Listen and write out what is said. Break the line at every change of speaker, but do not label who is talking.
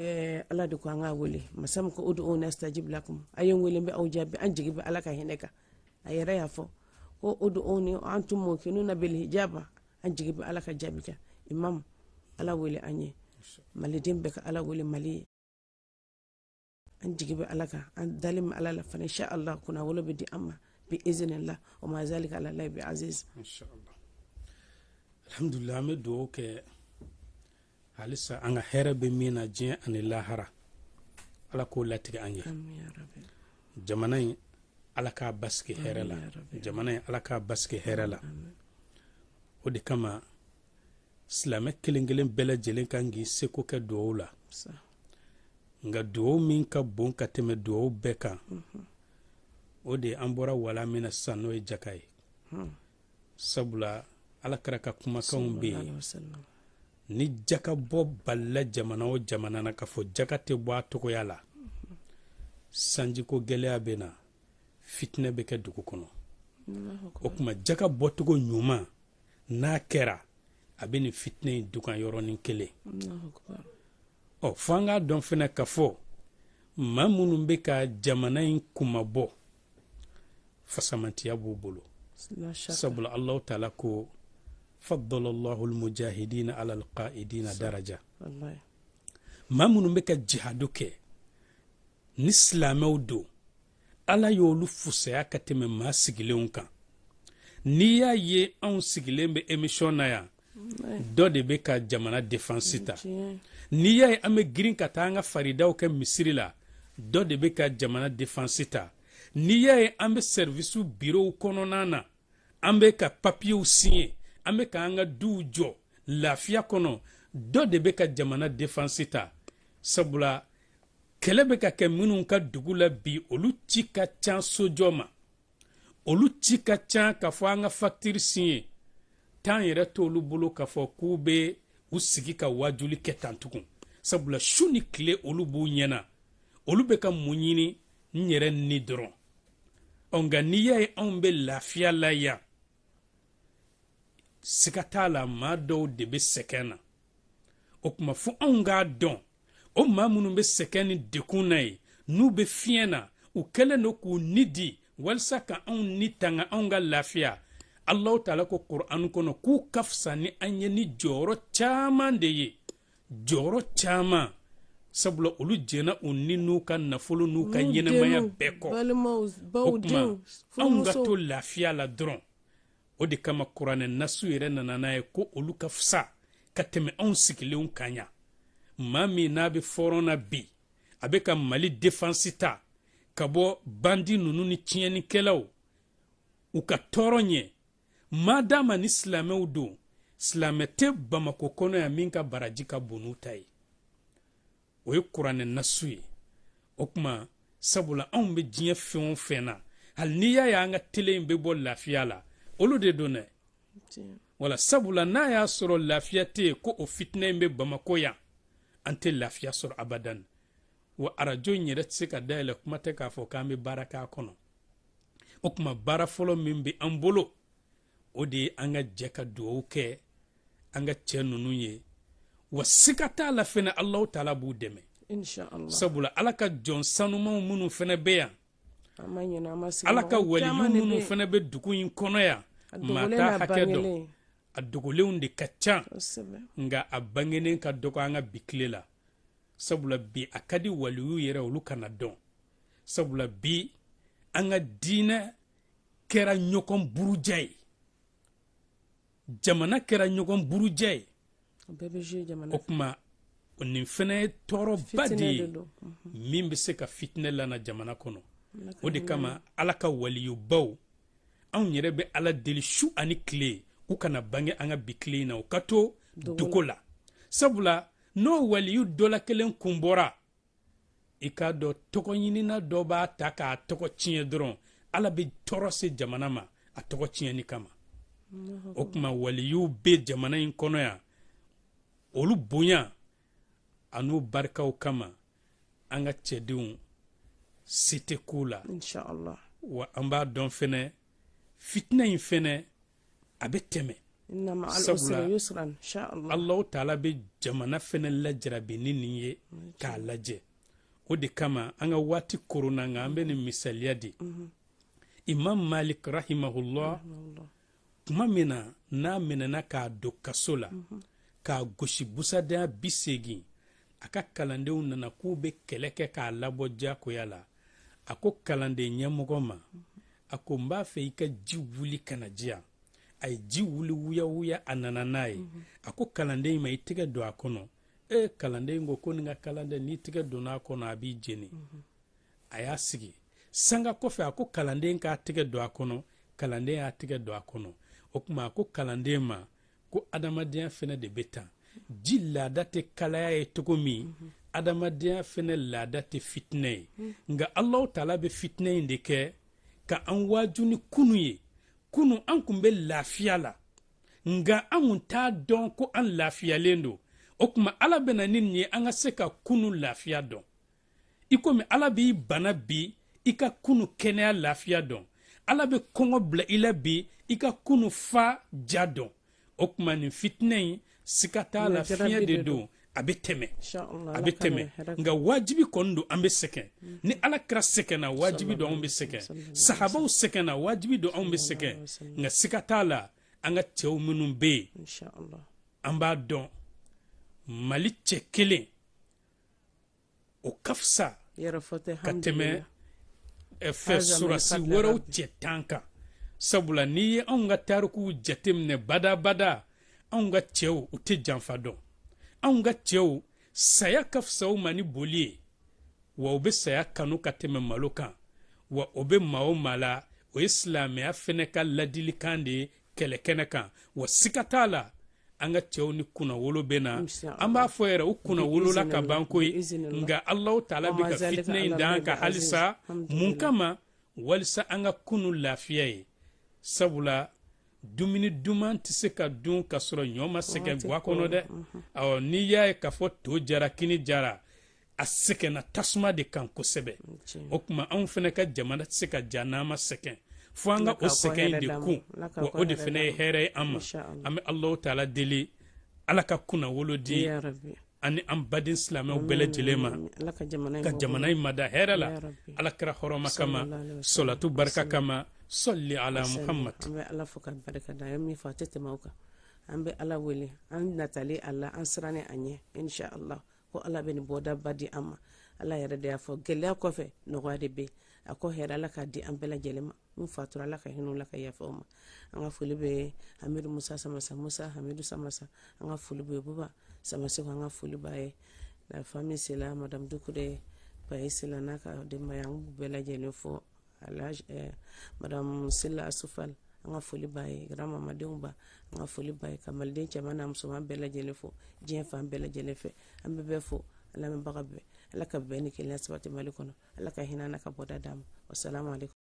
eh, ala de ko an ka wele masa mu ko o du'o nastajib lakum a ye n wele n bɛ aw jaabi an jigi bɛ ala ka hinɛ kan a yɛrɛ y'a fɔ ko o du'o ni an tun mɔkinu na beli hijaba an jigi bɛ ala ka jaabi kan imam ala wele an ye maliden bɛɛ ka ala wele mali ye an jigi bɛ ala kan an dalen bɛ ala la fana insha allah kunna wolo bɛ di an ma bi izinillah wa ma zalika ala lahi bi aziz
alhamdulilah an bɛ dugawu kɛ halisa an ka hɛrɛ bɛ min na diɲɛ ani lahara ala k'o latigɛ an ye jamana in ala k'a basigi hɛrɛ la jamana in ala k'a basigi hɛrɛ la o de kama silamɛ kelen kelen bɛɛ lajɛlen kan k'i seko kɛ duwawu la nka duwawu min ka bon ka tɛmɛ duwawu bɛɛ kan o de an bɔra wala min na sisan n'o ye jaka ye sabula ala kɛra ka kumakanw bɛ yen ni jaka bɔ balila jamana o jamana na k'a fɔ jaka tɛ bɔ a togoya la sanjiko gɛlɛya bɛ na fitinɛ bɛ kɛ dugu kɔnɔ o kuma jaka bɔtogo ɲuman n'a kɛra a bɛ nin fitinɛ in dugan yɔrɔnin kelen ɔ an k'a dɔn fɛnɛ ka fɔ maa minnu bɛ ka jamana in kumabɔ fasamantiya b'u bolo sabula alahu taala ko faddala llahu lmujahidina ala lqaidina daraja ma minnu bɛ ka jihadu kɛ ni silamɛw don ala y'olu fusaya ka tɛmɛ maa sigilenw kan n'i y'a ye anw sigilen bɛ emisiyɔn na yan dɔ de bɛ ka jamana defansi ta n'i y'a ye an bɛ girin ka taa an ka faridaw kɛ misiri la dɔ de bɛ ka jamana defansi ta n'i y'a ye an bɛ sɛrivisiw birow kɔnɔna na an bɛ ka papiyew siɲɛ an bɛ k'an ka duw jɔ lafiya kɔnɔ dɔ de bɛ ka jamana defansi ta sabula kɛlɛ bɛ ka kɛ minnu ka dugu la bi olu ci ka ca sojɔ ma olu ci ka ca ka fɔ an ka fakitiri siɲe tan yɛrɛ t'olu bolo k'a fɔ k'u bɛ u sigi ka waajuli kɛ tan tugun sabula su ni tile olu b'u ɲɛna olu bɛ ka mun ɲini n yɛrɛ ni dɔrɔn ɔ nka n'i y'a ye anw bɛ lafiya la yan siga t'a la maa dɔw de bɛ sɛgɛn na o kuma fo anw k'a dɔn o maa minnu bɛ sɛgɛn ni dekun na ye n'u bɛ fiɲɛ na u kɛlen don k'u ni di walasa ka anw ni tanga anw ka lafiya alaw taala ko kur'an kɔnɔ k'u ka fisa ni an ye ni jɔyɔrɔ caman de ye jɔyɔrɔ caman sabula olu jɛnna u ni n'u ka nafolo n'u ka ɲɛnɛmaya
bɛɛ kɔ o tuma anw ka to
lafiya la dɔrɔn o de kama kuranɛ nasu yɛrɛ nana n'a ye ko olu ka fisa ka tɛmɛ anw sigilenw kan ya ma min n'a be fɔrɔn na bi a be ka mali defansi ta ka bɔ bandi nunu ni tiɲɛnikɛlaw u ka tɔɔrɔ ɲɛ ma dama ni silamɛw don silamɛ tɛ bamako kɔnɔ yan min ka baraji ka bon ta ye o ye kuranɛ nasu ye o kuma sabula anw be diɲɛ fɛn o fɛn na hali n'i y'a ye an ka tele in bɛ bɔ lafiya la olu de don dɛ wala sabula n'a y'a sɔrɔ lafiya tɛ yen ko o fitinɛ in bɛ bamako yan an tɛ lafiya sɔrɔ abadan wa arajo in yɛrɛ tɛ se ka dayɛlɛ kuma tɛ k'a fɔ k'an bɛ baara k'a kɔnɔ o kuma baara fɔlɔ min bɛ an bolo o de ye an ka jɛ ka dugawu kɛ an ka cɛ ninnu ye wa siga t'a la fɛnɛ alahu taala b'u dɛmɛ sabula ala ka jɔn sanumanw minnu fɛnɛ bɛ yan
ala ka waliyu minnu fɛnɛ
bɛ dugu in kɔnɔ yan mata hakɛ dɔ a dogolenw de ka ca nga a bangenen ka dɔgɔ an ka bi kile la sabula bi a ka di waliyu yɛrɛ olu kana dɔn sabula bi an ka diinɛ kɛra ɲɔgɔn burujɛ ye jamana kɛra ɲɔgɔn burujɛ ye o kuma nin fɛnɛ ye tɔɔrɔba de ye min be se ka fitinɛ lana jamana kɔnɔ o de kama ala ka waliyubaw anw yɛrɛ be ala deli su ani kile u kana bange an ka bi tile na u ka to dogo la sabula n'o waliyu dɔla kelen kun bɔra i k'a dɔn tɔgɔɲinina dɔ b'a ta k'a tɔgɔ tiɲɛ dɔrɔn ala be tɔɔrɔ se jamana ma a tɔgɔ tiɲɛni kama o kuma waliyu be jamana in kɔnɔ yan olu boya an'u barikaw kama an ka cɛdenw se tɛ k'u la wa an b'a dɔn fɛnɛ fitina yi fɛnɛ a bɛ tɛmɛ
sabula
taala be jamana fɛnɛ lajarabi ni nin ye k'a lajɛ o de kama an ka waati korona nka an bɛ ni misaliya di imam malik rahimahullah kuma min na n'a minɛna k'a don kaso la k'a gosi busadenya bi segin a ka kalandenw nana k'u be kɛlɛ kɛ k'a labɔ jakoya la a ko kalanden ɲɛmɔgɔ ma mm -hmm a mhm. e, mhm. ko n b'a fɛ i ka ji wuli kana diya a ye ji wuli wuyawuya a nana n'a ye mm -hmm. a ko kalanden ma i tɛgɛ don a kɔnɔ e kalanden ko ko nin ka kalanden n'i tɛgɛ donna a kɔnɔ a b'i jeni mm -hmm. a y'a sigi sanga kɔfɛ a ko kalanden k'a tɛgɛ don a kɔnɔ kalanden y'a tɛgɛ don a kɔnɔ o kuma a ko kalanden ma ko adamadenya fɛnɛ de bɛ tan ji laada tɛ kalaya ye cogo min mhm. adamadenya fɛnɛ laada tɛ fitinɛ ye mm -hmm. taala bɛ fitinɛ in de kɛ ka an waju ni kunu ye kunu an kun be lafiya la nga an kun t'a dɔn ko an lafiyalen do o kuma ala bena ni nin ye an ka se ka kunu lafiya dɔn i komi ala b'i bana bi i ka kunu kɛnɛya lafiya dɔn ala be kɔngɔ bila i la bi i ka kunu fa ja dɔn o kuma nin fitinɛ in siga t'a la fiɲɛ de don a bɛ tɛmɛ a bɛ tɛmɛ nka wajibi kɔni don an bɛ sɛgɛn mm. ni ala kira sɛgɛnna wajibi don anw bɛ sɛgɛn sahabaw sɛgɛnna wajibi don anw bɛ sɛgɛn nka siga t'a la an ka cɛw minnu bɛ yen an b'a dɔn mali cɛ kelen o ka fisa
ka tɛmɛ fɛ surasi wɛrɛw
cɛ tan kan sabula n'i ye anw ka tarikuw jateminɛ badabada anw ka cɛw u tɛ janfa dɔn anw ka cɛw saya ka fisa u ma ni boli ye wa u be saya kanu ka tɛmɛ malo kan wa o be ma o maa la o ye silamɛya fɛnɛ ka ladilikan de ye kɛlɛ kɛnɛ kan wa sika t'a la an ka cɛw ni kunnawolo be na an b'a fɔ yɛrɛ u kunnawolola ka ban koyi nka alahu taala be ka fitinɛ in da ka halisa mun kama walisa an ka kunu lafiya ye sabula dumuni duman tɛ se ka dun ka sɔrɔ ɲɔ ma sɛgɛn ga kɔnɔ dɛ awɔ n'i y'a ye k'a fɔ to jara kini jara a sɛgɛnna tasuma de kan kosɛbɛ o kuma anw fɛnɛ ka jamana tɛ se ka ja n'an ma sɛgɛn fo an ka o sɛgɛn de kun wa o de fɛnɛ ye hɛrɛ ye an ma an be alahu taala deli ala ka kunna wolo di ani an baden silamɛw bɛɛ lajɛlen ma ka jamana yi mada hɛrɛ la ala kɛra hɔrɔma kama solatu barika kama salli ala muhammad
an bɛ ala fo ka barika da min fɔ a tɛ tɛmɛ o kan an bɛ ala wele an natali a la an sirani a ɲɛ insha allah ko ala bɛ nin bɔdaba di an ma ala yɛrɛ de y'a fɔ gɛlɛya kɔfɛ nɔgɔya de bɛ a ko hɛrɛ ala ka di an bɛɛ lajɛlen ma n fatura ala ka hinɛ la ka yafa o ma an ka foli bɛ hamidu musa samasa musa hamidu samasa an ka foli bɛ buba samase an ka foli b'a ye la fami sela madame dukure paye sela n'a ka denbaya an b'u bɛɛ lajɛlen fo alhaji eh, madam sila asufal an ka foli b'a ye kɛra ba an ka foli b'a ye ka maliden cɛman n'a musoman bɛɛ lajɛlen fo diɲɛ fan bɛɛ lajɛlen fɛ an bɛ bɛɛ fo lamɛnbaga bɛɛ ala ka bɛn ni kelen sabati mali kɔnɔ ala ka hinɛ n'a ka bɔda d'a ma wasalamu
aleykum